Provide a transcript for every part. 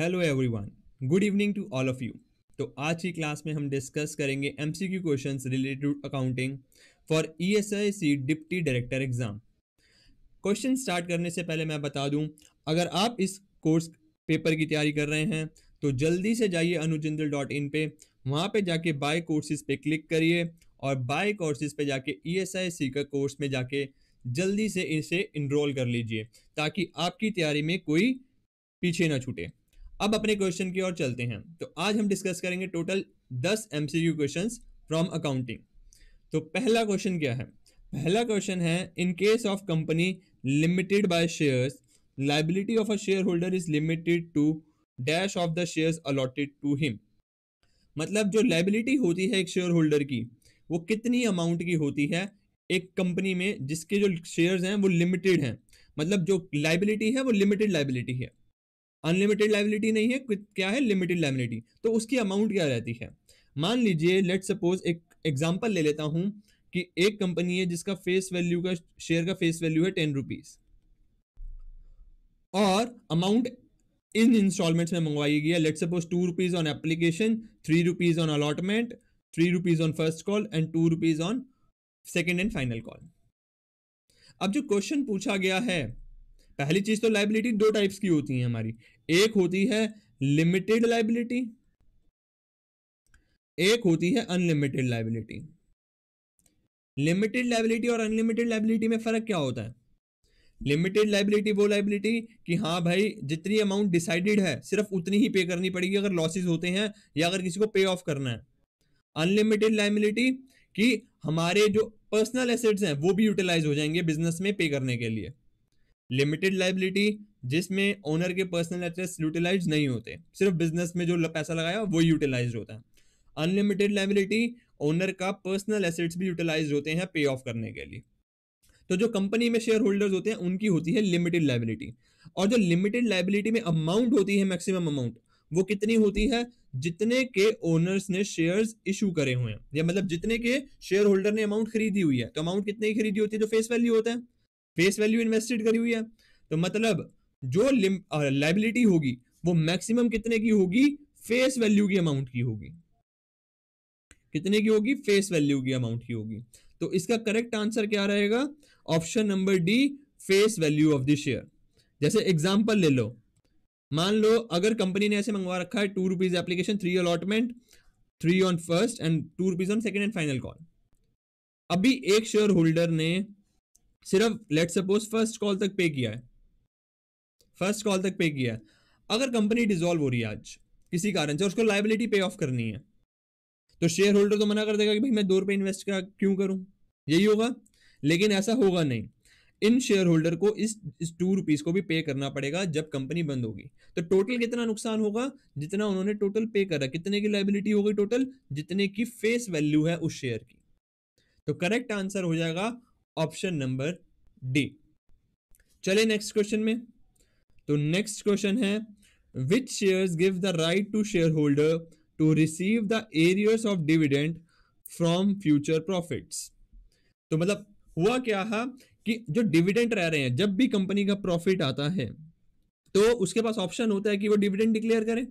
hello everyone good evening to all of you तो आज की क्लास में हम डिस्कस करेंगे MCQ questions related to accounting for ESIC deputy director exam question start करने से पहले मैं बता दूं अगर आप इस कोर्स पेपर की तैयारी कर रहे हैं तो जल्दी से जाइए अनुजिंदल डॉट इन पर वहाँ पर जाके बाय कोर्सेज पे क्लिक करिए और बाय कोर्सेज पे जाके ई एस आई सी का कोर्स में जाके जल्दी से इसे इनरोल कर लीजिए ताकि आपकी तैयारी में कोई पीछे ना छूटे अब अपने क्वेश्चन की ओर चलते हैं तो आज हम डिस्कस करेंगे टोटल दस M C Q question from accounting तो पहला क्वेश्चन क्या है पहला क्वेश्चन है in case of company limited by shares liability of a share holder is limited to dash of the shares allotted to him मतलब जो liability होती है एक शेयर होल्डर की वो कितनी अमाउंट की होती है एक कंपनी में जिसके जो शेयर्स हैं वो लिमिटेड हैं मतलब जो लाइबिलिटी है वो लिमिटेड लाइबिलिटी है अनलिमिटेड लाइबिलिटी नहीं है क्या है लिमिटेड लाइबिलिटी तो उसकी अमाउंट क्या रहती है मान लीजिए लेट सपोज एक एग्जाम्पल ले लेता हूँ कि एक कंपनी है जिसका फेस वैल्यू का शेयर का फेस वैल्यू है टेन रुपीज और अमाउंट इन इंस्टॉलमेंट्स में मंगवाई गई है let suppose two rupees on application three rupees on allotment three rupees on first call and two rupees on second and final call अब जो question पूछा गया है पहली चीज तो लाइबिलिटी दो टाइप्स की होती है हमारी एक होती है लिमिटेड लाइबिलिटी एक होती है अनलिमिटेड लाइबिलिटी लिमिटेड लाइबिलिटी और अनलिमिटेड लाइबिलिटी में फर्क क्या होता है लिमिटेड लाइबिलिटी वो लाइबिलिटी कि हाँ भाई जितनी अमाउंट डिसाइडेड है सिर्फ उतनी ही पे करनी पड़ेगी अगर लॉसेज होते हैं या अगर किसी को पे ऑफ करना है अनलिमिटेड लाइबिलिटी कि हमारे जो पर्सनल एसेट्स हैं वो भी यूटिलाइज हो जाएंगे बिजनेस में पे करने के लिए लिमिटेड लाइबिलिटी जिसमें ओनर के पर्सनल एसेट्स यूटिलाइज नहीं होते सिर्फ बिजनेस में जो पैसा लगाया वो यूटिलाइज होता है अनलिमिटेड लाइबिलिटी ओनर का पर्सनल एसेट्स भी यूटिलाइज होते हैं पे ऑफ करने के लिए तो जो कंपनी में शेयर होल्डर्स होते हैं उनकी होती है लिमिटेड लाइबिलिटी और जो लिमिटेड लाइबिलिटी में अमाउंट होती है मैक्सिमम अमाउंट वो कितनी होती है जितने के ओनर्स ने शेयर्स इशू करे हुए हैं या मतलब जितने के शेयर होल्डर ने अमाउंट खरीदी हुई है तो अमाउंट कितने की खरीदी होती है जो फेस वैल्यू होता है फेस वैल्यू इन्वेस्टेड करी हुई है तो मतलब जो लाइबिलिटी होगी वो मैक्सिमम कितने की होगी फेस वैल्यू की अमाउंट की होगी कितने की होगी फेस वैल्यू की अमाउंट की होगी तो इसका करेक्ट आंसर क्या रहेगा option number D face value of the share जैसे एग्जाम्पल ले लो मान लो अगर कंपनी ने ऐसे मंगवा रखा है two rupees application three allotment three on first and two rupees on second and final call अभी एक शेयर होल्डर ने सिर्फ लेट सपोज फर्स्ट कॉल तक पे किया है फर्स्ट कॉल तक पे किया है अगर कंपनी डिजोल्व हो रही है आज किसी कारण से उसको लाइबिलिटी पे ऑफ करनी है तो शेयर होल्डर तो मना कर देगा कि भाई मैं दो रुपये इन्वेस्ट कर क्यों करूं यही होगा लेकिन ऐसा होगा नहीं इन शेयर होल्डर को इस, इस टू रुपीज़ को भी पे करना पड़ेगा जब कंपनी बंद होगी तो टोटल कितना नुकसान होगा जितना उन्होंने टोटल पे करा कितने की लाइबिलिटी होगी टोटल जितने की फेस वैल्यू है उस शेयर की तो करेक्ट आंसर हो जाएगा ऑप्शन नंबर डी चले नेक्स्ट क्वेश्चन में तो नेक्स्ट क्वेश्चन है which share give the right to share holder to receive the arrears of dividend from future profits तो मतलब हुआ क्या है कि जो डिविडेंट रह रहे हैं जब भी कंपनी का प्रॉफिट आता है तो उसके पास ऑप्शन होता है कि वो डिविडेंड डिक्लेयर करें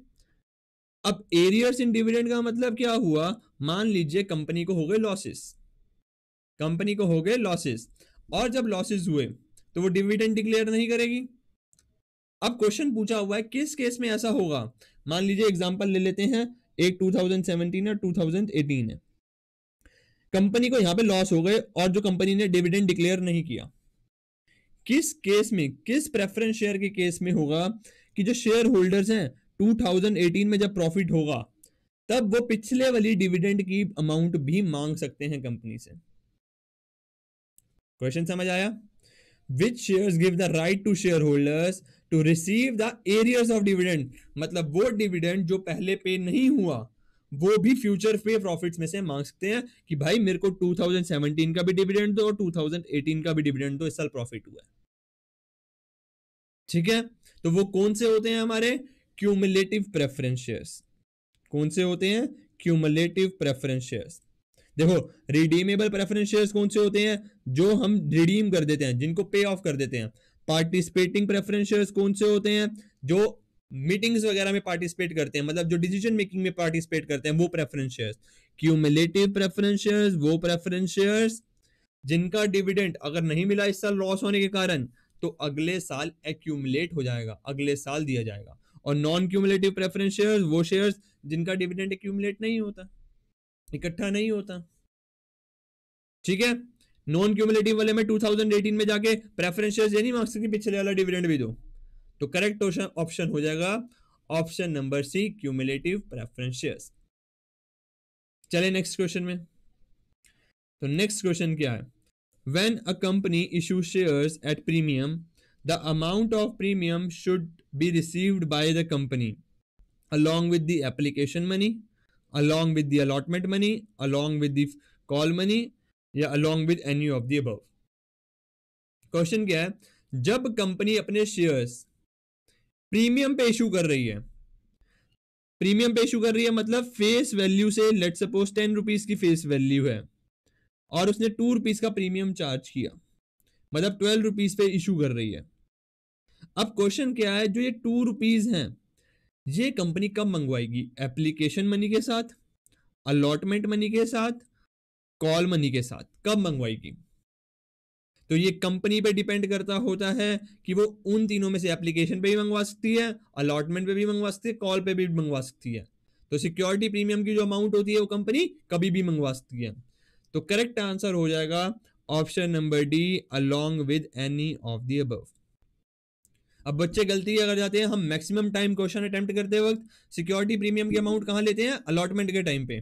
अब एरियर्स इन डिविडेंड का मतलब क्या हुआ मान लीजिए कंपनी को हो गए लॉसेस कंपनी को हो गए लॉसेस और जब लॉसेस हुए तो वो डिविडेंड डिक्लेयर नहीं करेगी अब क्वेश्चन पूछा हुआ है किस केस में ऐसा होगा मान लीजिए एग्जांपल ले लेते हैं एक 2017 और 2018 है कंपनी को यहां पे लॉस हो गए और जो कंपनी ने डिविडेंड डिक्लेयर नहीं किया किस केस में किस प्रेफरेंस शेयर के केस में होगा कि जो शेयर होल्डर्स हैं 2018 में जब प्रॉफिट होगा तब वो पिछले वाली डिविडेंड की अमाउंट भी मांग सकते हैं कंपनी से क्वेश्चन समझ आया which share give the right to share holders to receive the arrears of dividend मतलब वो डिविडेंड जो पहले पे नहीं हुआ वो भी फ्यूचर पे प्रॉफिट में से मांग सकते हैं कि भाई मेरे को 2017 का भी डिविडेंड दो और 2018 का भी डिविडेंड दो इस साल प्रॉफिट हुआ है ठीक है तो वो कौन से होते हैं हमारे क्यूमुलेटिव प्रेफरेंस शेयर्स कौन से होते हैं क्यूमुलेटिव प्रेफरेंस शेयर्स देखो रिडीमेबल प्रेफरेंस शेयर्स कौन से होते हैं जो हम रिडीम कर देते हैं जिनको पे ऑफ कर देते हैं पार्टिसिपेटिंग प्रेफरेंस शेयर्स कौन से होते हैं जो मीटिंग्स वगैरह में पार्टिसिपेट करते हैं मतलब जो डिसीजन मेकिंग में पार्टिसिपेट करते हैं वो preference shares cumulative preference shares वो प्रेफरेंस शेयर्स जिनका डिविडेंड अगर नहीं मिला इस साल लॉस होने के कारण तो अगले साल एक्यूमुलेट हो जाएगा अगले साल दिया जाएगा और नॉन क्यूमुलेटिव प्रेफरेंस शेयर्स वो शेयर्स जिनका डिविडेंड एक्यूमुलेट नहीं होता इकट्ठा नहीं होता ठीक है नॉन क्यूमुलेटिव वाले में 2018 में जाके प्रेफरेंस शेयर ये नहीं मांग सकती पिछले वाला डिविडेंड भी दो तो करेक्ट ऑप्शन हो जाएगा option number C cumulative preference shares चले नेक्स्ट क्वेश्चन में तो नेक्स्ट क्वेश्चन क्या है when a company issue shares at premium the amount of premium should be received by the company along with the application money along with the allotment money along with the call money या along with any of the above question क्या है जब company अपने shares premium पे issue कर रही है premium पे इशू कर रही है मतलब फेस वैल्यू से लेट सपोज टेन रुपीज की फेस वैल्यू है और उसने टू रुपीज का प्रीमियम चार्ज किया मतलब ट्वेल्व रुपीज पे इशू कर रही है अब क्वेश्चन क्या है जो ये टू रुपीज हैं ये कंपनी कब मंगवाएगी एप्लीकेशन मनी के साथ अलॉटमेंट मनी के साथ कॉल मनी के साथ कब मंगवाएगी तो ये कंपनी पे डिपेंड करता होता है कि वो उन तीनों में से एप्लीकेशन पे भी मंगवा सकती है अलॉटमेंट पे भी मंगवा सकती है कॉल पे भी मंगवा सकती है तो सिक्योरिटी प्रीमियम की जो अमाउंट होती है वो कंपनी कभी भी मंगवा सकती है तो करेक्ट आंसर हो जाएगा option number D along with any of the अब अब बच्चे गलती अगर जाते हैं हम मैक्सिमम टाइम क्वेश्चन अटेम्प्ट करते वक्त सिक्योरिटी प्रीमियम की अमाउंट कहाँ लेते हैं अलॉटमेंट के टाइम पे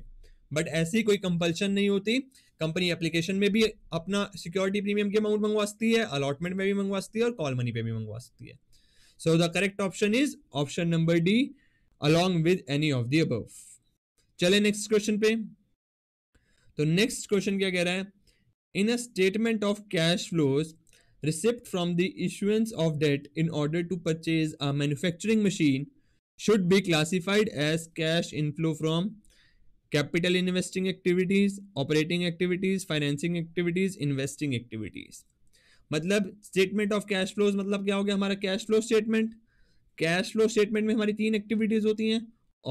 बट ऐसी कोई कंपल्शन नहीं होती कंपनी एप्लीकेशन में भी अपना सिक्योरिटी प्रीमियम के अमाउंट मंगवा सकती है अलॉटमेंट में भी मंगवा सकती है और कॉल मनी पे भी मंगवा सकती है so the correct option is option number D along with any of the above चले नेक्स्ट क्वेश्चन पे तो नेक्स्ट क्वेश्चन क्या कह रहा है in a statement of cash flows receipt from the issuance of debt in order to purchase a manufacturing machine should be classified as cash inflow from capital investing activities operating activities financing activities investing activities मतलब statement of cash flows मतलब क्या हो गया हमारा cash flow statement cash flow statement में हमारी तीन activities होती हैं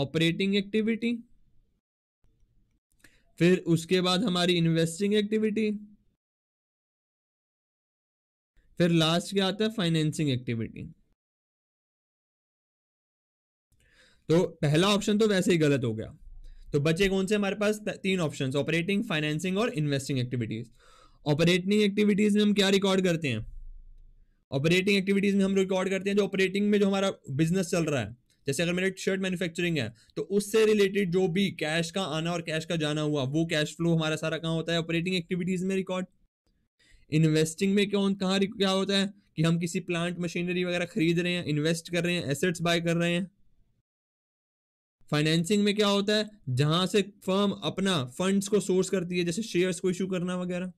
ऑपरेटिंग एक्टिविटी फिर उसके बाद हमारी इन्वेस्टिंग एक्टिविटी फिर लास्ट क्या आता है फाइनेंसिंग एक्टिविटी तो पहला ऑप्शन तो वैसे ही गलत हो गया तो बचे कौन से हमारे पास तीन ऑप्शन ऑपरेटिंग फाइनेंसिंग और इन्वेस्टिंग एक्टिविटीज ऑपरेटिंग एक्टिविटीज में हम क्या रिकॉर्ड करते हैं ऑपरेटिंग एक्टिविटीज में हम रिकॉर्ड करते हैं जो ऑपरेटिंग में जो हमारा बिजनेस चल रहा है जैसे अगर मेरे शर्ट मैन्युफैक्चरिंग है तो उससे रिलेटेड जो भी कैश का आना और कैश का जाना हुआ वो कैश फ्लो हमारा सारा कहाँ होता है ऑपरेटिंग एक्टिविटीज में रिकॉर्ड इन्वेस्टिंग में कौन कहाँ क्या होता है कि हम किसी प्लांट मशीनरी वगैरह खरीद रहे हैं इन्वेस्ट कर रहे हैं एसेट्स बाय कर रहे हैं फाइनेंसिंग में क्या होता है जहां से फर्म अपना फंड्स को सोर्स करती है जैसे शेयर्स को इशू करना वगैरह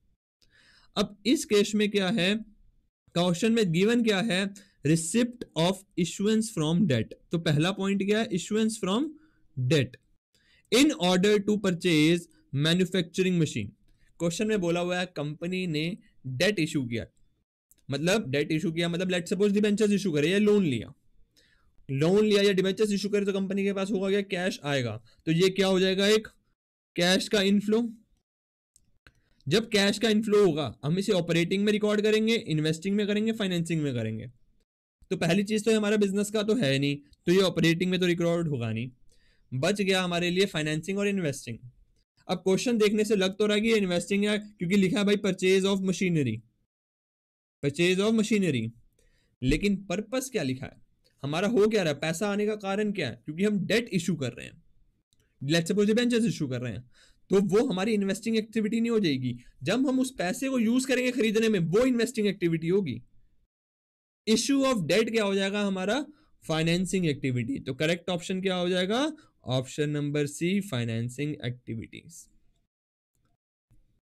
अब इस केस में क्या है क्वेश्चन में गिवन क्या है receipt of issuance from debt तो पहला पॉइंट क्या है issuance from debt in order to purchase manufacturing machine question में बोला हुआ है कंपनी ने डेट इशू किया मतलब डेट इशू किया मतलब लेट सपोज डिबेंचर्स इशू करे या लोन लिया लोन लिया या डिबेंचर्स इशू करे तो कंपनी के पास होगा क्या कैश आएगा तो ये क्या हो जाएगा एक कैश का इनफ्लो जब कैश का इनफ्लो होगा हम इसे ऑपरेटिंग में रिकॉर्ड करेंगे इन्वेस्टिंग में करेंगे फाइनेंसिंग में करेंगे तो पहली चीज़ तो हमारा बिजनेस का तो है नहीं तो ये ऑपरेटिंग में तो रिकॉर्ड होगा नहीं बच गया हमारे लिए फाइनेंसिंग और इन्वेस्टिंग अब क्वेश्चन देखने से लग तो रहा कि इन्वेस्टिंग है क्योंकि लिखा है भाई purchase of machinery purchase of machinery लेकिन पर्पस क्या लिखा है हमारा हो क्या रहा है पैसा आने का कारण क्या है क्योंकि हम डेट इशू कर रहे हैं लेट सपोज डिबेंचर्स इशू कर रहे हैं तो वो हमारी इन्वेस्टिंग एक्टिविटी नहीं हो जाएगी जब हम उस पैसे को यूज करेंगे खरीदने में वो इन्वेस्टिंग एक्टिविटी होगी इशू ऑफ डेट क्या हो जाएगा हमारा फाइनेंसिंग एक्टिविटी तो करेक्ट ऑप्शन क्या हो जाएगा option number C financing activities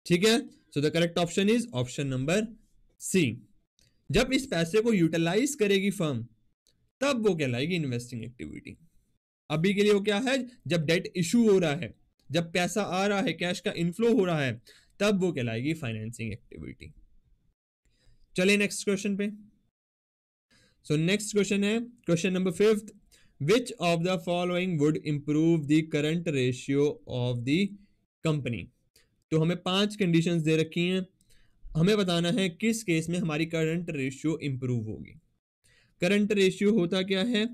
ठीक है so the correct option is option number C जब इस पैसे को यूटिलाइज करेगी फर्म तब वो कहलाएगी इन्वेस्टिंग एक्टिविटी अभी के लिए वो क्या है जब डेट इशू हो रहा है जब पैसा आ रहा है कैश का इनफ्लो हो रहा है तब वो कहलाएगी फाइनेंसिंग एक्टिविटी चले नेक्स्ट क्वेश्चन पे सो नेक्स्ट क्वेश्चन है question number fifth which of the following would improve the current ratio of the company तो हमें पांच कंडीशंस दे रखी हैं हमें बताना है किस केस में हमारी करंट रेशियो इंप्रूव होगी करंट रेशियो होता क्या है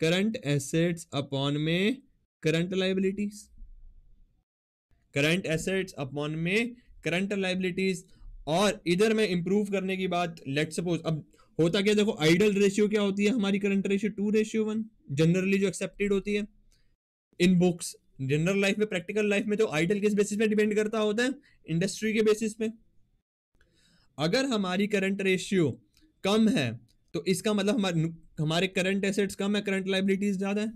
करंट एसेट्स अपॉन में current liabilities current assets upon में करंट लाइबिलिटीज और इधर मैं इंप्रूव करने की बात लेट सपोज अब होता क्या देखो आइडल रेशियो क्या होती है हमारी current ratio two ratio one generally जो एक्सेप्टेड होती है इन बुक्स जनरल लाइफ में प्रैक्टिकल लाइफ में तो आइडल किस बेसिस पे डिपेंड करता होता है इंडस्ट्री के बेसिस पे अगर हमारी करंट रेशियो कम है तो इसका मतलब हमारे हमारे करंट एसेट्स कम है करंट लाइबिलिटीज ज़्यादा है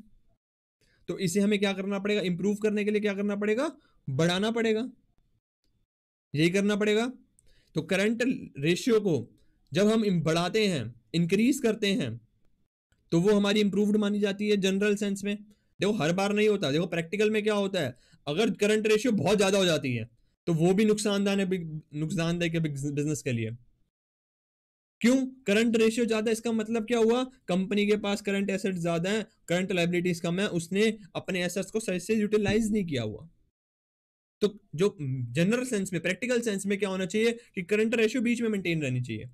तो इसे हमें क्या करना पड़ेगा इंप्रूव करने के लिए क्या करना पड़ेगा बढ़ाना पड़ेगा यही करना पड़ेगा तो करंट रेशियो को जब हम बढ़ाते हैं इंक्रीज करते हैं तो वो हमारी इंप्रूव्ड मानी जाती है जनरल सेंस में देखो हर बार नहीं होता देखो प्रैक्टिकल में क्या होता है अगर करंट रेशियो बहुत ज़्यादा हो जाती है तो वो भी नुकसानदान है नुकसानदायक है बिजनेस के लिए क्यों करंट रेशियो ज्यादा इसका मतलब क्या हुआ कंपनी के पास करंट एसेट ज्यादा है करंट लाइबिलिटीज कम है उसने अपने एसेट्स को सही से यूटिलाइज नहीं किया हुआ तो जो जनरल सेंस में प्रैक्टिकल सेंस में क्या होना चाहिए कि करंट रेशियो बीच में मेंटेन रहनी चाहिए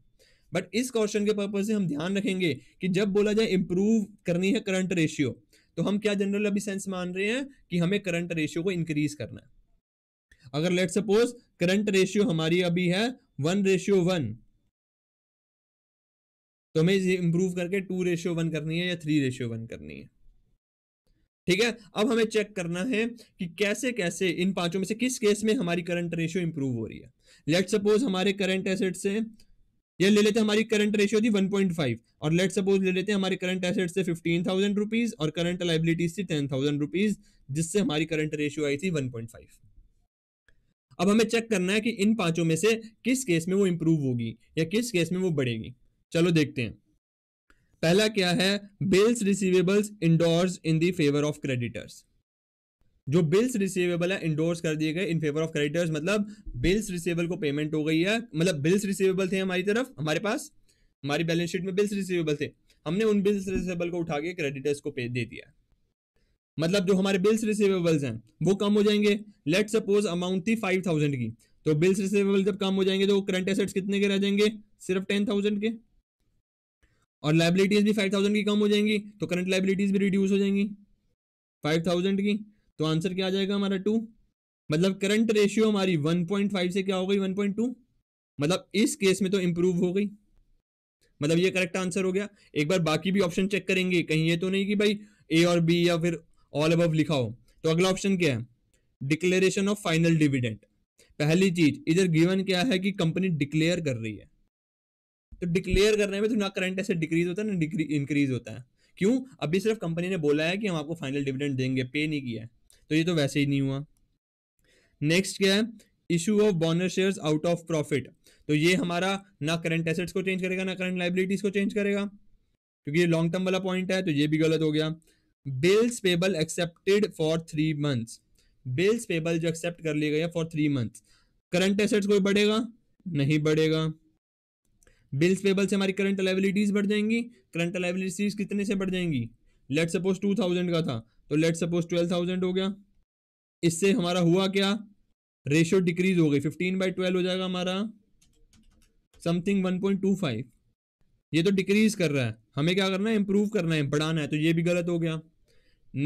बट इस क्वेश्चन के पर्पज से हम ध्यान रखेंगे कि जब बोला जाए इंप्रूव करनी है करंट रेशियो तो हम क्या जनरल अभी सेंस मान रहे हैं कि हमें करंट रेशियो को इंक्रीज करना है अगर लेट सपोज करंट रेशियो हमारी अभी है वन रेशियो वन तो हमें इम्प्रूव करके टू रेशियो वन करनी है या थ्री रेशियो वन करनी है ठीक है अब हमें चेक करना है कि कैसे कैसे इन पांचों में से किस केस में हमारी करंट रेशियो इंप्रूव हो रही है लेट सपोज हमारे करंट एसेट से ये ले लेते हमारी करंट रेशियो थी 1.5 और लेट सपोज ले लेते हैं हमारे करंट एसेट से फिफ्टीन थाउजेंड रुपीज और करंट लाइबिलिटीज थी टेन थाउजेंड रुपीज जिससे हमारी करंट रेशियो आई थी 1.5 अब हमें चेक करना है कि इन पांचों में से किस केस में वो इंप्रूव होगी या किस केस में वो बढ़ेगी चलो देखते हैं पहला क्या है bills receivables endorse in the favour of creditors जो बिल्स रिसीवेबल है इंडोर्स कर दिए गए इन फेवर ऑफ क्रेडिटर्स मतलब बिल्स रिसीवेबल को पेमेंट हो गई है मतलब बिल्स रिसीवेबल थे हमारी तरफ हमारे पास हमारी बैलेंस शीट में बिल्स रिसीवेबल थे हमने उन बिल्स रिसीवेबल को उठा के क्रेडिटर्स को पे दे दिया मतलब जो हमारे बिल्स रिसीवेबल्स हैं वो कम हो जाएंगे लेट सपोज अमाउंट थी फाइव थाउजेंड की तो बिल्स रिसीवेबल जब कम हो जाएंगे तो करंट एसेट्स कितने के रह जाएंगे सिर्फ टेन थाउजेंड के और लाइबिलिटीज भी फाइव थाउजेंड की कम हो जाएंगी तो करंट लाइबिलिटीज भी रिड्यूस हो जाएंगी फाइव थाउजेंड की तो आंसर क्या आ जाएगा हमारा टू मतलब करंट रेशियो हमारी वन पॉइंट फाइव से क्या हो गई वन पॉइंट टू मतलब इस केस में तो इम्प्रूव हो गई मतलब ये करेक्ट आंसर हो गया एक बार बाकी भी ऑप्शन चेक करेंगे कहीं ये तो नहीं कि भाई ए और बी या फिर ऑल अबव लिखा हो तो अगला ऑप्शन क्या है डिक्लेरेशन ऑफ फाइनल डिविडेंड पहली चीज इधर गिवन क्या है कि कंपनी डिक्लेयर कर रही है तो डिक्लेयर करने में तो ना करंट ऐसे डिक्रीज होता है ना डिक्री इंक्रीज होता है क्यों अभी सिर्फ कंपनी ने बोला है कि हम आपको फाइनल डिविडेंड देंगे पे नहीं किया है तो ये तो वैसे ही नहीं हुआ नेक्स्ट क्या है issue of bonus shares out of profit तो ये हमारा ना करंट एसेट्स को चेंज करेगा ना करंट लाइबिलिटीज को चेंज करेगा क्योंकि ये लॉन्ग टर्म वाला पॉइंट है तो ये भी गलत हो गया bills payable accepted for three months bills payable जो एक्सेप्ट कर लिए गए for three months current assets कोई बढ़ेगा नहीं बढ़ेगा बिल्स पेबल से हमारी करंट लाइबिलिटीज बढ़ जाएंगी करंट लाइबिलिटीज कितने से बढ़ जाएंगी लेट सपोज टू थाउजेंड का था तो लेट सपोज ट्वेल्व थाउजेंड हो गया इससे हमारा हुआ क्या रेशियो डिक्रीज हो गई फिफ्टीन बाई ट्वेल्व हो जाएगा हमारा something one point two five ये तो डिक्रीज कर रहा है हमें क्या करना है इंप्रूव करना है बढ़ाना है तो ये भी गलत हो गया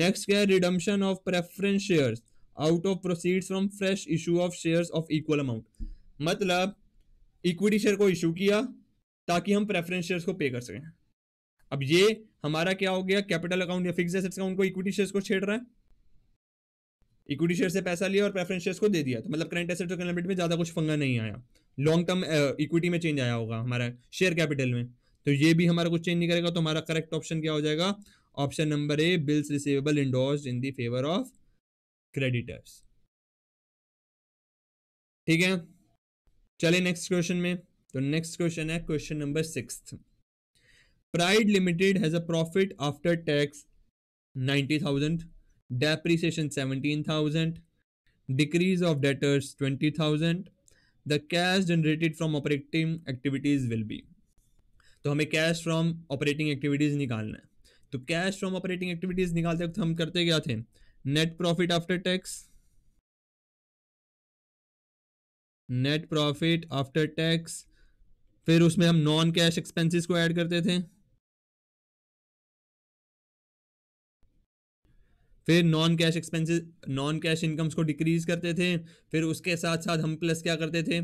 नेक्स्ट क्या है redemption of preference share out of proceed from fresh issue of share of equal amount मतलब इक्विटी शेयर को इशू किया ताकि हम प्रेफरेंस शेयर्स को पे कर सकें अब ये हमारा क्या हो गया कैपिटल अकाउंट या फिक्स एसेट्स अकाउंट को इक्विटी शेयर्स को छेड़ रहा है इक्विटी शेयर से पैसा लिया और प्रेफरेंस शेयर्स को दे दिया तो मतलब करंट एसेट्स और लिमिट में ज़्यादा कुछ फंगा नहीं आया लॉन्ग टर्म इक्विटी में चेंज आया होगा हमारा शेयर कैपिटल में तो ये भी हमारा कुछ चेंज नहीं करेगा तो हमारा करेक्ट ऑप्शन क्या हो जाएगा option number A bills receivable endorse in the favour of creditors ठीक है चले नेक्स्ट क्वेश्चन में तो नेक्स्ट क्वेश्चन है question number six Pride limited has a profit after tax ninety thousand depreciation seventeen thousand of debtors twenty thousand the cash generated from operating activities will be तो हमें cash from operating activities निकालना है तो cash from operating activities निकालते वक्त हम करते क्या थे net profit after tax net profit after tax फिर उसमें हम नॉन कैश एक्सपेंसेस को ऐड करते थे फिर non cash expenses non cash incomes को डिक्रीज करते थे फिर उसके साथ साथ हम प्लस क्या करते थे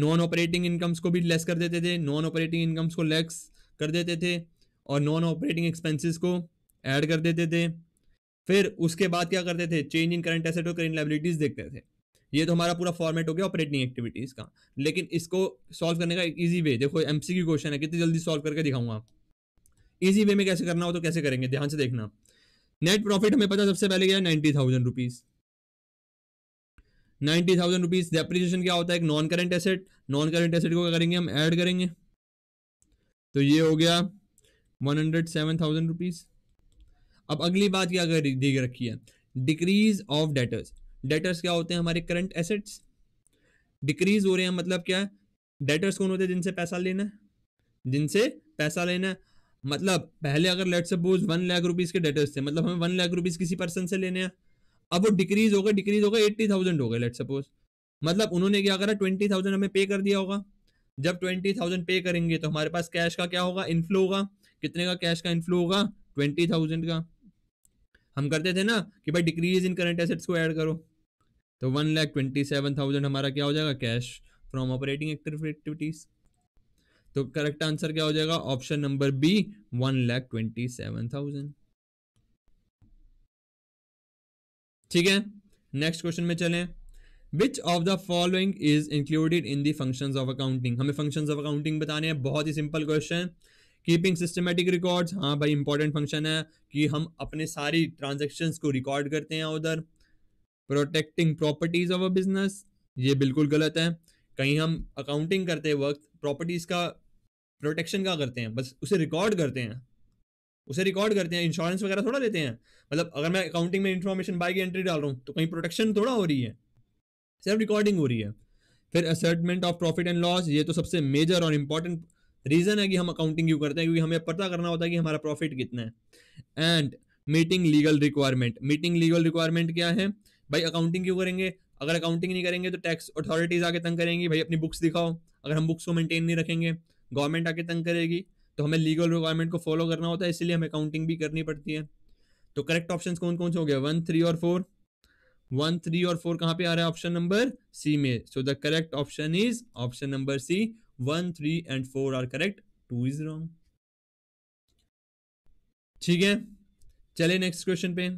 नॉन ऑपरेटिंग इनकम्स को भी लेस कर देते थे नॉन ऑपरेटिंग इनकम्स को लेस कर देते थे और नॉन ऑपरेटिंग एक्सपेंसेस को ऐड कर देते थे फिर उसके बाद क्या करते थे चेंज इन करंट एसेट और करेंट लाइबिलिटीज़ देखते थे ये तो हमारा पूरा फॉर्मेट हो गया ऑपरेटिंग एक्टिविटीज़ का लेकिन इसको सॉल्व करने का एक ईजी वे देखो एम क्वेश्चन है कितनी जल्दी सॉल्व करके दिखाऊंगा ईजी वे में कैसे करना हो तो कैसे करेंगे ध्यान से देखना नेट प्रॉफिट हमें पता सबसे पहले गया है ninety thousand rupees ninety thousand rupees depreciation क्या होता है एक non current asset non current asset को क्या करेंगे हम ऐड करेंगे तो ये हो गया one hundred seven thousand rupees अब अगली बात क्या कर दी रखी है डिक्रीज ऑफ डेटर्स डेटर्स क्या होते हैं हमारे करंट एसेट्स डिक्रीज हो रहे हैं मतलब क्या है डेटर्स कौन होते हैं जिनसे पैसा लेना है जिनसे पैसा लेना है मतलब पहले अगर let suppose one lakh rupees के डेटर्स थे मतलब हमें वन लाख रुपीज किसी पर्सन से लेने हैं अब वो डिक्रीज हो गए डिक्रीज हो गए एट्टी थाउजेंड हो गए लेट सपोज मतलब उन्होंने क्या करा ट्वेंटी थाउजेंड हमें पे कर दिया होगा जब ट्वेंटी थाउजेंड पे करेंगे तो हमारे पास कैश का क्या होगा इनफ्लो होगा कितने का कैश का इनफ्लो होगा ट्वेंटी थाउजेंड का हम करते थे ना कि भाई डिक्रीज इन करंट एसेट्स को ऐड करो तो one lakh twenty seven thousand हमारा क्या हो जाएगा कैश फ्रॉम ऑपरेटिंग एक्टिविटीज़ तो करेक्ट आंसर क्या हो जाएगा option number B one lakh twenty seven thousand ठीक है नेक्स्ट क्वेश्चन में चलें which of the following is included in the functions of accounting हमें फंक्शंस ऑफ अकाउंटिंग बताने हैं बहुत ही simple question keeping systematic records हाँ भाई इंपॉर्टेंट फंक्शन है कि हम अपने सारी ट्रांजेक्शन्स को रिकॉर्ड करते हैं उधर protecting properties of a business ये बिल्कुल गलत है कहीं हम अकाउंटिंग करते वक्त प्रॉपर्टीज का प्रोटेक्शन का करते हैं बस उसे रिकॉर्ड करते हैं उसे रिकॉर्ड करते हैं इंश्योरेंस वगैरह थोड़ा लेते हैं मतलब अगर मैं अकाउंटिंग में इंफॉर्मेशन बाई की एंट्री डाल रहा हूँ तो कहीं प्रोटेक्शन थोड़ा हो रही है सिर्फ रिकॉर्डिंग हो रही है फिर ascertainment of profit and loss ये तो सबसे मेजर और इंपॉर्टेंट रीज़न है कि हम अकाउंटिंग क्यों करते हैं क्योंकि हमें पता करना होता है कि हमारा प्रॉफिट कितना है and meeting legal requirement meeting legal requirement क्या है भाई अकाउंटिंग क्यों करेंगे अगर अकाउंटिंग नहीं करेंगे तो टैक्स अथॉरिटीज़ आके तंग करेंगी भाई अपनी बुक्स दिखाओ अगर हम बुक्स को मेंटेन नहीं रखेंगे गवर्नमेंट आके तंग करेगी तो हमें लीगल रिक्वायरमेंट को फॉलो करना होता है इसलिए हमें अकाउंटिंग भी करनी पड़ती है तो करेक्ट ऑप्शन कौन कौन से हो गए वन थ्री और फोर वन थ्री और फोर कहाँ पे आ रहा है ऑप्शन नंबर सी में so the correct option is option number C one three and four are correct two is wrong ठीक है चले नेक्स्ट क्वेश्चन पे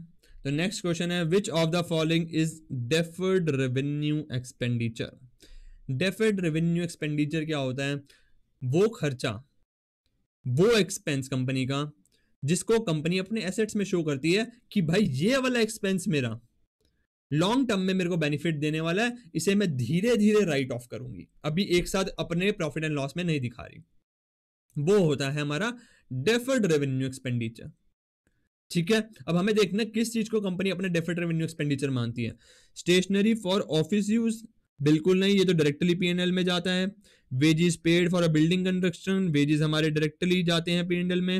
तो नेक्स्ट क्वेश्चन है which of the following is deferred revenue expenditure deferred revenue expenditure क्या होता है वो खर्चा वो एक्सपेंस कंपनी का जिसको कंपनी अपने एसेट्स में शो करती है कि भाई ये वाला एक्सपेंस मेरा लॉन्ग टर्म में मेरे को बेनिफिट देने वाला है इसे मैं धीरे धीरे राइट ऑफ करूंगी अभी एक साथ अपने प्रॉफिट एंड लॉस में नहीं दिखा रही वो होता है हमारा डेफर्ड रेवेन्यू एक्सपेंडिचर ठीक है अब हमें देखना किस चीज को कंपनी अपने डेफिट रेवेन्यू एक्सपेंडिचर मानती है स्टेशनरी फॉर ऑफिस यूज बिल्कुल नहीं ये तो डायरेक्टली पीएनएल में जाता है wages paid for a building construction wages हमारे डायरेक्टली जाते हैं पीएनएल में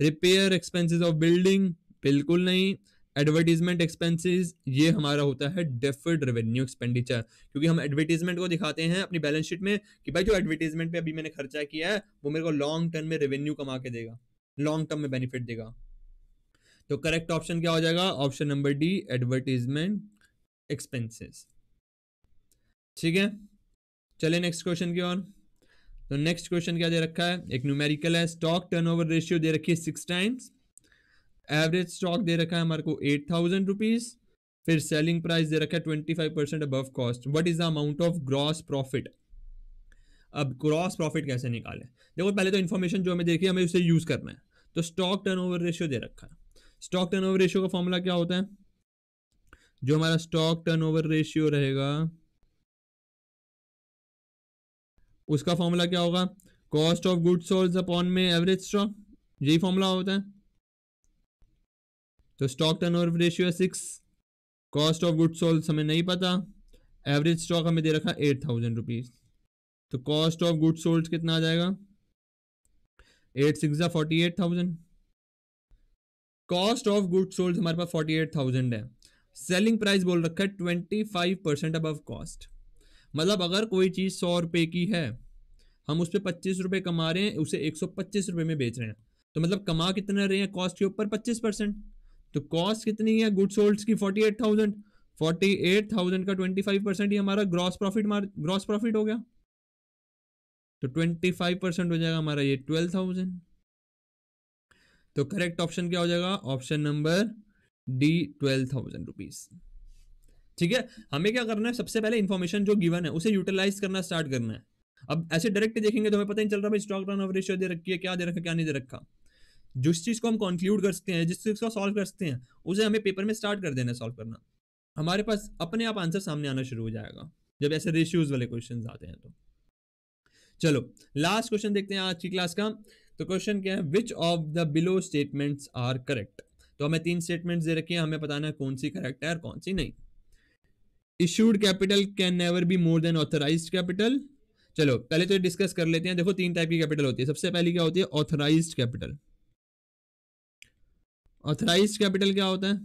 रिपेयर एक्सपेंसेस ऑफ बिल्डिंग बिल्कुल नहीं एडवर्टीजमेंट एक्सपेंसेस ये हमारा होता है डेफर्ड रेवेन्यू एक्सपेंडिचर क्योंकि हम एडवर्टीजमेंट को दिखाते हैं अपनी बैलेंस शीट में कि भाई जो एडवर्टीजमेंट पे अभी मैंने खर्चा किया है वो मेरे को लॉन्ग टर्म में रेवेन्यू कमा के देगा लॉन्ग टर्म में बेनिफिट देगा तो करेक्ट ऑप्शन क्या हो जाएगा option number D advertisement expenses ठीक है चले नेक्स्ट क्वेश्चन की ओर तो नेक्स्ट क्वेश्चन क्या दे रखा है एक न्यूमेरिकल है स्टॉक टर्नओवर रेशियो दे रखी है सिक्स टाइम्स एवरेज स्टॉक दे रखा है हमारे को एट थाउजेंड रुपीज़ फिर सेलिंग प्राइस दे रखा है twenty five percent above cost what is the amount of gross profit अब ग्रॉस प्रॉफिट कैसे निकाले देखो पहले तो इन्फॉर्मेशन जो हमें देखिए हमें उसे यूज़ करना है तो स्टॉक टर्नओवर रेशियो दे रखा है स्टॉक टर्नओवर रेशियो का फॉर्मूला क्या होता है जो हमारा स्टॉक टर्नओवर रेशियो रहेगा उसका फॉर्मूला क्या होगा cost of good sold upon में एवरेज स्टॉक यही फॉर्मूला होता है तो स्टॉक टर्नओवर रेशियो है six cost of good sold हमें नहीं पता एवरेज स्टॉक हमें दे रखा एट थाउजेंड रुपीज़ तो कॉस्ट ऑफ गुड सोल्ड कितना आ जाएगा eight six forty eight thousand cost of good sold हमारे पास फोर्टी एट थाउजेंड है सेलिंग प्राइस बोल रखा है twenty five percent above cost मतलब अगर कोई चीज़ सौ रुपये की है हम उस पर पच्चीस रुपये कमा रहे हैं उसे एक सौ पच्चीस रुपये में बेच रहे हैं तो मतलब कमा कितना रहे हैं कॉस्ट के ऊपर पच्चीस परसेंट तो कॉस्ट कितनी है गुड सोल्ड्स की forty eight thousand forty eight thousand का ट्वेंटी फाइव परसेंट ही हमारा ग्रॉस प्रॉफिट मार ग्रॉस प्रॉफिट हो गया तो ट्वेंटी फाइव परसेंट हो जाएगा हमारा ये ट्वेल्व थाउजेंड तो करेक्ट ऑप्शन क्या हो जाएगा option number D twelve thousand rupees ठीक है हमें क्या करना है सबसे पहले इन्फॉर्मेशन जो गिवन है उसे यूटिलाइज करना स्टार्ट करना है अब ऐसे डायरेक्ट देखेंगे तो हमें पता नहीं चल रहा है स्टॉक टर्न रेशियो दे रखी है क्या दे रखा क्या नहीं दे रखा जिस चीज़ को हम कंक्लूड कर सकते हैं जिस चीज़ को सॉल्व कर सकते हैं उसे हमें पेपर में स्टार्ट कर देना सॉल्व करना हमारे पास अपने आप आंसर सामने आना शुरू हो जाएगा जब ऐसे रेशियोज वाले क्वेश्चन आते हैं तो चलो लास्ट क्वेश्चन देखते हैं आज की क्लास का तो क्वेश्चन क्या है which of the below statements are correct तो हमें तीन स्टेटमेंट्स दे रखी हैं हमें बताना है कौन सी करेक्ट है और कौन सी नहीं issued capital can never be more than authorise capital चलो पहले तो डिस्कस कर लेते हैं देखो तीन टाइप की कैपिटल होती है सबसे पहली क्या होती है ऑथराइज कैपिटल ऑथराइज कैपिटल क्या होता है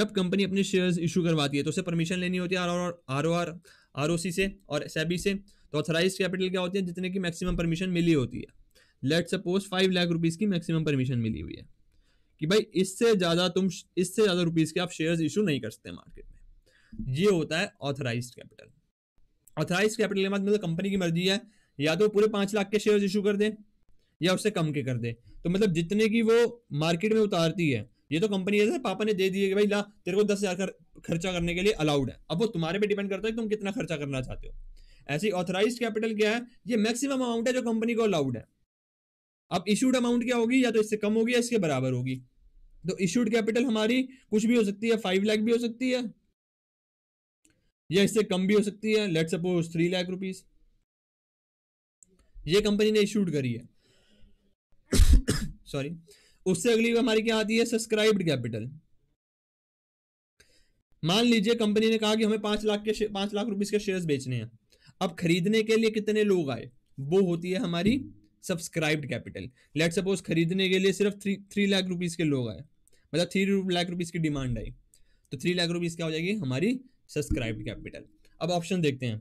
जब कंपनी अपने शेयर्स इशू करवाती है तो उसे परमिशन लेनी होती है R O R R O C से और सेबी e से तो ऑथराइज कैपिटल क्या होती है जितने की मैक्सिमम परमिशन मिली होती है let suppose five lakh rupees की मैक्सिमम परमिशन मिली हुई है कि भाई इससे ज़्यादा तुम इससे ज़्यादा रुपीज़ के आप शेयर इशू नहीं कर सकते मार्केट में ये होता है ऑथराइज कैपिटल ऑथराइज कैपिटल के बाद मतलब कंपनी की मर्जी है या तो पूरे पांच लाख के शेयर इशू कर दे या उससे कम के कर दे तो मतलब जितने की वो मार्केट में उतारती है ये तो कंपनी है पापा ने दे दिए कि भाई ला तेरे को दस हज़ार खर्चा करने के लिए अलाउड है अब वो तुम्हारे पे डिपेंड करता है तुम कितना खर्चा करना चाहते हो ऐसी ऑथराइज कैपिटल क्या है ये मैक्सिमम अमाउंट है जो कंपनी को अलाउड है अब इशूड अमाउंट क्या होगी या तो इससे कम होगी या इसके बराबर होगी तो इशूड कैपिटल हमारी कुछ भी हो सकती है फाइव लाख भी हो सकती है या इससे कम भी हो सकती है let suppose three lakh rupees ये कंपनी ने इशूड करी है सॉरी उससे अगली हमारी क्या आती है सब्सक्राइब्ड कैपिटल मान लीजिए कंपनी ने कहा कि हमें पांच लाख के पांच लाख रुपीज के शेयर्स बेचने हैं अब खरीदने के लिए कितने लोग आए वो होती है हमारी सब्सक्राइब्ड कैपिटल लेट सपोज खरीदने के लिए सिर्फ थ्री थ्री लाख रुपीज़ के लोग आए मतलब थ्री लाख रुपीज़ की डिमांड आई तो थ्री लाख रुपीज़ क्या हो जाएगी हमारी सब्सक्राइब्ड कैपिटल अब ऑप्शन देखते हैं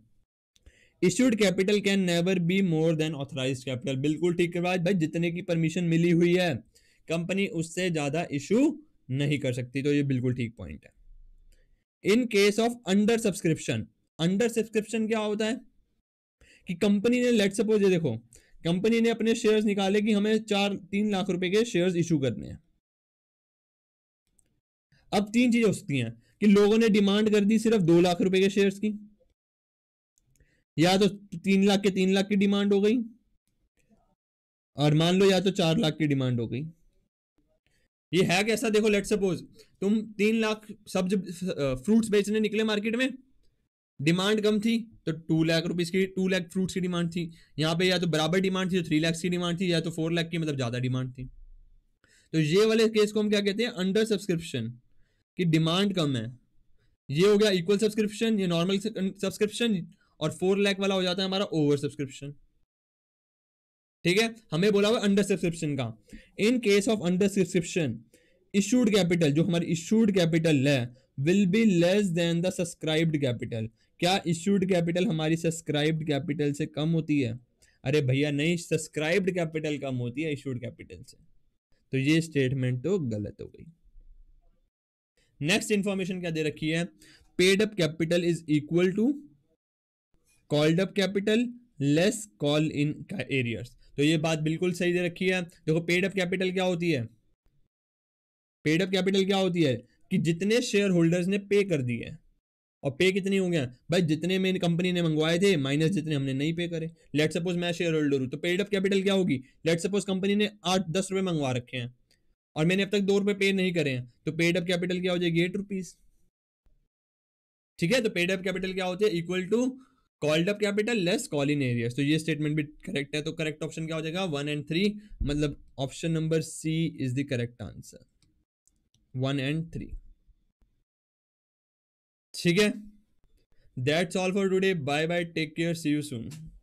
issued capital can never be more than authorise capital बिल्कुल ठीक है भाई जितने की परमिशन मिली हुई है कंपनी उससे ज़्यादा इशू नहीं कर सकती तो ये बिल्कुल ठीक पॉइंट है in case of under subscription under subscription क्या होता है कि कंपनी ने लेट सपोज ये देखो कंपनी ने अपने शेयर्स निकाले कि हमें चार तीन लाख रुपए के शेयर्स इशू करने हैं अब तीन चीजें हो सकती हैं कि लोगों ने डिमांड कर दी सिर्फ दो लाख रुपए के शेयर्स की या तो तीन लाख के तीन लाख की डिमांड हो गई और मान लो या तो चार लाख की डिमांड हो गई ये है कैसा देखो लेट सपोज तुम तीन लाख सब्ज फ्रूट्स बेचने निकले मार्केट में डिमांड कम थी तो टू लाख रुपीज़ की टू लाख फ्रूट्स की डिमांड थी यहाँ पे या तो बराबर डिमांड थी तो थ्री लाख की डिमांड थी या तो फोर लाख की मतलब ज़्यादा डिमांड थी तो ये वाले केस को हम क्या कहते हैं अंडर सब्सक्रिप्शन की डिमांड कम है ये हो गया इक्वल सब्सक्रिप्शन ये नॉर्मल सब्सक्रिप्शन और फोर लाख वाला हो जाता है हमारा ओवर सब्सक्रिप्शन ठीक है हमें बोला हुआ अंडर सब्सक्रिप्शन का in case of under subscription issued capital जो हमारी इशूड कैपिटल है will be less than the subscribed capital क्या इश्यूड कैपिटल हमारी सब्सक्राइब्ड कैपिटल से कम होती है अरे भैया नहीं सब्सक्राइब्ड कैपिटल कम होती है इश्यूड कैपिटल से तो ये स्टेटमेंट तो गलत हो गई नेक्स्ट इंफॉर्मेशन क्या दे रखी है paid up capital is equal to called up capital less call in arrears तो ये बात बिल्कुल सही दे रखी है देखो पेड अप कैपिटल क्या होती है पेड अप कैपिटल क्या होती है कि जितने शेयर होल्डर्स ने पे कर दिए और पे कितने हो गया भाई जितने में कंपनी ने मंगवाए थे माइनस जितने हमने नहीं पे करे लेट सपोज मैं शेयर होल्डर हूँ तो पेड अप कैपिटल क्या होगी लेट सपोज कंपनी ने आठ दस रुपये मंगवा रखे हैं और मैंने अब तक दो रुपये पे नहीं करे हैं तो पेड अप कैपिटल क्या हो जाएगी एट रुपीज़ ठीक है तो पेड अप कैपिटल क्या होते हैं equal to called up capital less call in arrears तो ये स्टेटमेंट भी करेक्ट है तो करेक्ट ऑप्शन क्या हो जाएगा वन एंड थ्री मतलब option number C is the correct answer one and three ठीक है that's all for today bye bye take care see you soon